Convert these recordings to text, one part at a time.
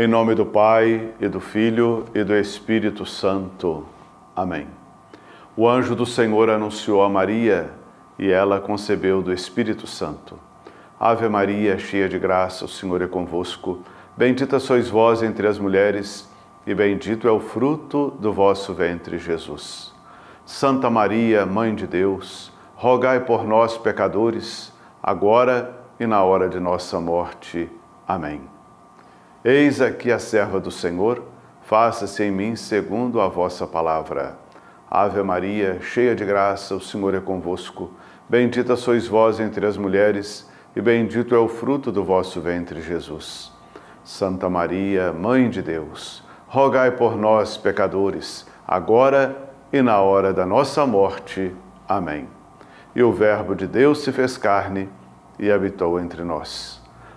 Em nome do Pai, e do Filho, e do Espírito Santo. Amém. O anjo do Senhor anunciou a Maria, e ela concebeu do Espírito Santo. Ave Maria, cheia de graça, o Senhor é convosco. Bendita sois vós entre as mulheres, e bendito é o fruto do vosso ventre, Jesus. Santa Maria, Mãe de Deus, rogai por nós, pecadores, agora e na hora de nossa morte. Amém. Eis aqui a serva do Senhor, faça-se em mim segundo a vossa palavra. Ave Maria, cheia de graça, o Senhor é convosco. Bendita sois vós entre as mulheres, e bendito é o fruto do vosso ventre, Jesus. Santa Maria, Mãe de Deus, rogai por nós, pecadores, agora e na hora da nossa morte. Amém. E o Verbo de Deus se fez carne e habitou entre nós.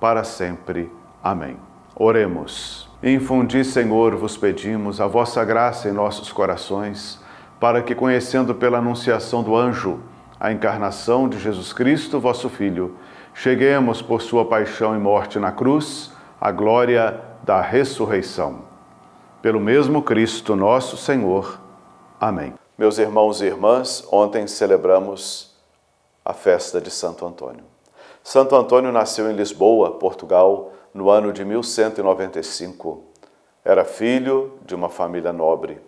para sempre. Amém. Oremos. Infundi, Senhor, vos pedimos, a vossa graça em nossos corações, para que, conhecendo pela anunciação do anjo a encarnação de Jesus Cristo, vosso Filho, cheguemos por sua paixão e morte na cruz à glória da ressurreição. Pelo mesmo Cristo nosso Senhor. Amém. Meus irmãos e irmãs, ontem celebramos a festa de Santo Antônio. Santo Antônio nasceu em Lisboa, Portugal, no ano de 1195. Era filho de uma família nobre.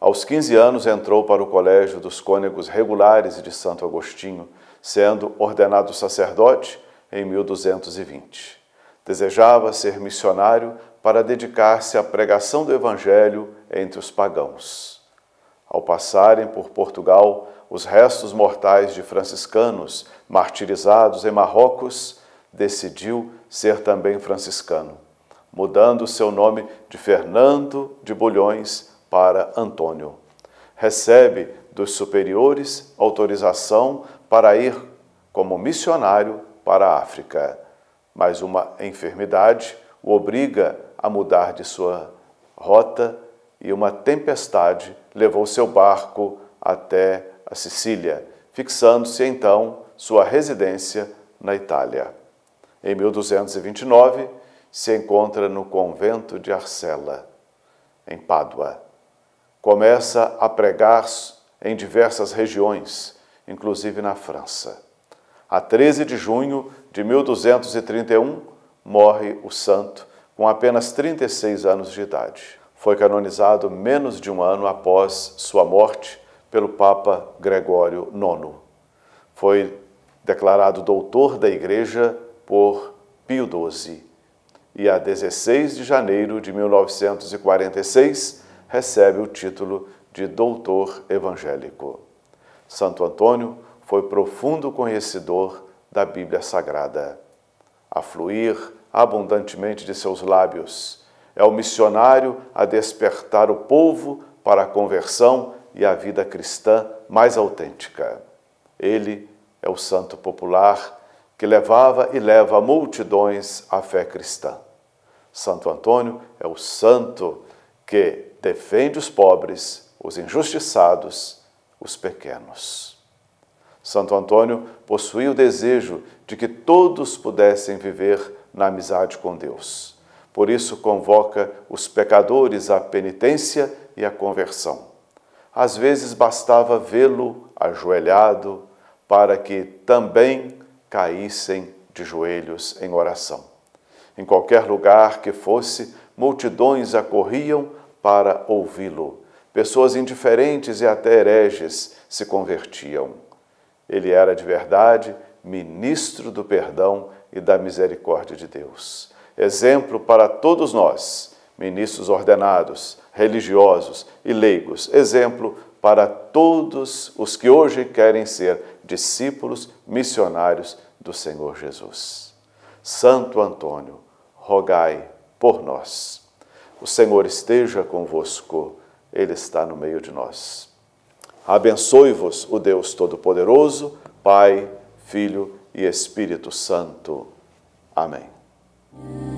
Aos 15 anos entrou para o Colégio dos Cônegos Regulares de Santo Agostinho, sendo ordenado sacerdote em 1220. Desejava ser missionário para dedicar-se à pregação do Evangelho entre os pagãos. Ao passarem por Portugal, os restos mortais de franciscanos martirizados em Marrocos, decidiu ser também franciscano, mudando seu nome de Fernando de Bulhões para Antônio. Recebe dos superiores autorização para ir como missionário para a África, mas uma enfermidade o obriga a mudar de sua rota e uma tempestade levou seu barco até a Sicília, fixando-se então sua residência na Itália. Em 1229, se encontra no convento de Arcella, em Pádua. Começa a pregar em diversas regiões, inclusive na França. A 13 de junho de 1231, morre o santo, com apenas 36 anos de idade. Foi canonizado menos de um ano após sua morte pelo Papa Gregório IX. Foi declarado doutor da Igreja por Pio XII e, a 16 de janeiro de 1946, recebe o título de doutor evangélico. Santo Antônio foi profundo conhecedor da Bíblia Sagrada. A fluir abundantemente de seus lábios, é o missionário a despertar o povo para a conversão e a vida cristã mais autêntica. Ele é o santo popular que levava e leva multidões à fé cristã. Santo Antônio é o santo que defende os pobres, os injustiçados, os pequenos. Santo Antônio possuía o desejo de que todos pudessem viver na amizade com Deus. Por isso, convoca os pecadores à penitência e à conversão às vezes bastava vê-lo ajoelhado para que também caíssem de joelhos em oração. Em qualquer lugar que fosse, multidões acorriam para ouvi-lo. Pessoas indiferentes e até hereges se convertiam. Ele era de verdade ministro do perdão e da misericórdia de Deus. Exemplo para todos nós ministros ordenados, religiosos e leigos, exemplo para todos os que hoje querem ser discípulos missionários do Senhor Jesus. Santo Antônio, rogai por nós. O Senhor esteja convosco, Ele está no meio de nós. Abençoe-vos o Deus Todo-Poderoso, Pai, Filho e Espírito Santo. Amém.